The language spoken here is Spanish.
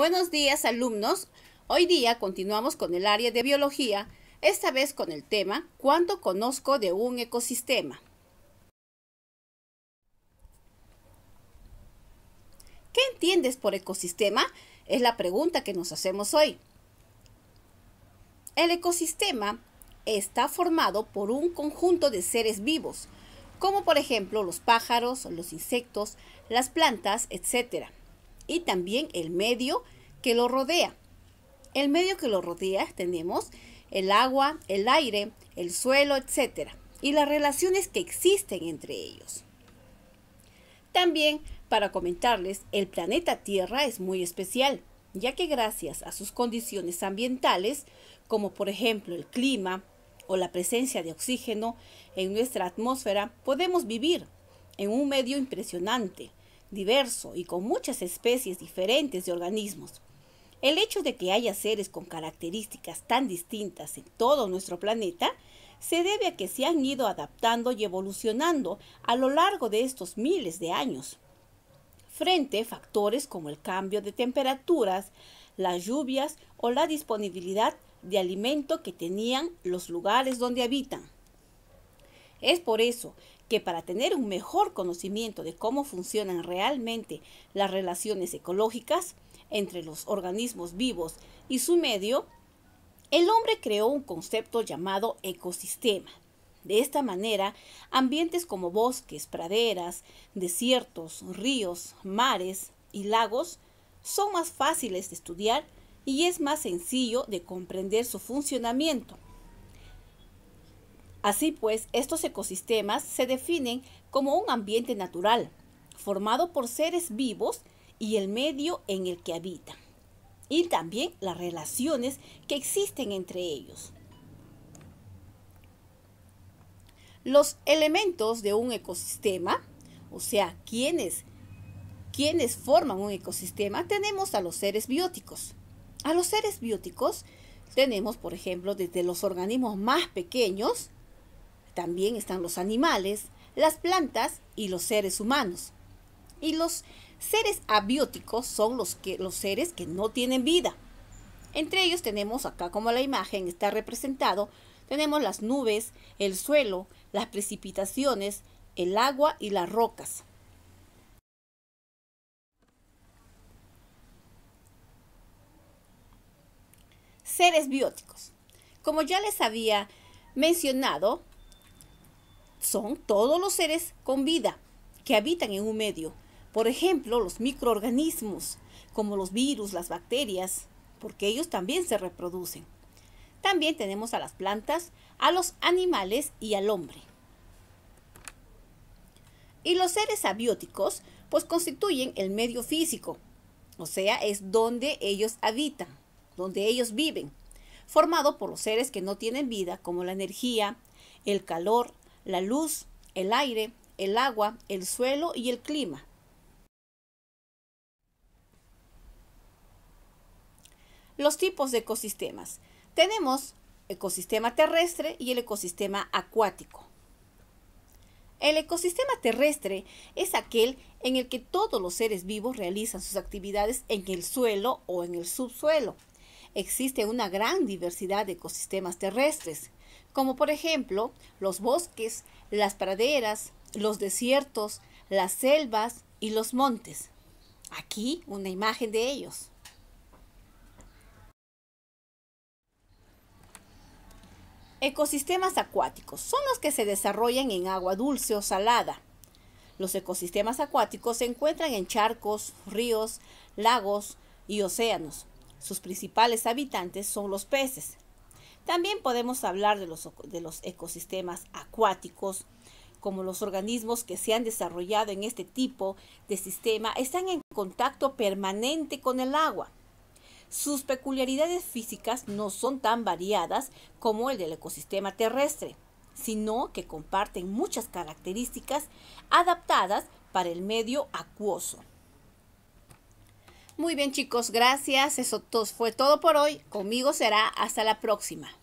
Buenos días alumnos. Hoy día continuamos con el área de biología, esta vez con el tema ¿Cuánto conozco de un ecosistema? ¿Qué entiendes por ecosistema? Es la pregunta que nos hacemos hoy. El ecosistema está formado por un conjunto de seres vivos, como por ejemplo los pájaros, los insectos, las plantas, etc., y también el medio que lo rodea. El medio que lo rodea tenemos el agua, el aire, el suelo, etcétera Y las relaciones que existen entre ellos. También, para comentarles, el planeta Tierra es muy especial, ya que gracias a sus condiciones ambientales, como por ejemplo el clima o la presencia de oxígeno en nuestra atmósfera, podemos vivir en un medio impresionante, diverso y con muchas especies diferentes de organismos. El hecho de que haya seres con características tan distintas en todo nuestro planeta se debe a que se han ido adaptando y evolucionando a lo largo de estos miles de años, frente a factores como el cambio de temperaturas, las lluvias o la disponibilidad de alimento que tenían los lugares donde habitan. Es por eso que para tener un mejor conocimiento de cómo funcionan realmente las relaciones ecológicas entre los organismos vivos y su medio, el hombre creó un concepto llamado ecosistema. De esta manera, ambientes como bosques, praderas, desiertos, ríos, mares y lagos son más fáciles de estudiar y es más sencillo de comprender su funcionamiento. Así pues, estos ecosistemas se definen como un ambiente natural, formado por seres vivos y el medio en el que habitan, y también las relaciones que existen entre ellos. Los elementos de un ecosistema, o sea, quienes, quienes forman un ecosistema, tenemos a los seres bióticos. A los seres bióticos tenemos, por ejemplo, desde los organismos más pequeños, también están los animales, las plantas y los seres humanos. Y los seres abióticos son los, que, los seres que no tienen vida. Entre ellos tenemos acá como la imagen está representado, tenemos las nubes, el suelo, las precipitaciones, el agua y las rocas. Seres bióticos. Como ya les había mencionado, son todos los seres con vida que habitan en un medio. Por ejemplo, los microorganismos, como los virus, las bacterias, porque ellos también se reproducen. También tenemos a las plantas, a los animales y al hombre. Y los seres abióticos, pues constituyen el medio físico, o sea, es donde ellos habitan, donde ellos viven, formado por los seres que no tienen vida, como la energía, el calor, la luz, el aire, el agua, el suelo y el clima. Los tipos de ecosistemas. Tenemos ecosistema terrestre y el ecosistema acuático. El ecosistema terrestre es aquel en el que todos los seres vivos realizan sus actividades en el suelo o en el subsuelo. Existe una gran diversidad de ecosistemas terrestres como por ejemplo los bosques, las praderas, los desiertos, las selvas y los montes. Aquí una imagen de ellos. Ecosistemas acuáticos son los que se desarrollan en agua dulce o salada. Los ecosistemas acuáticos se encuentran en charcos, ríos, lagos y océanos. Sus principales habitantes son los peces, también podemos hablar de los, ecosistemas acuáticos, como los organismos que se han desarrollado en este tipo de sistema están en contacto permanente con el agua. Sus peculiaridades físicas no son tan variadas como el del ecosistema terrestre, sino que comparten muchas características adaptadas para el medio acuoso. Muy bien chicos, gracias. Eso fue todo por hoy. Conmigo será hasta la próxima.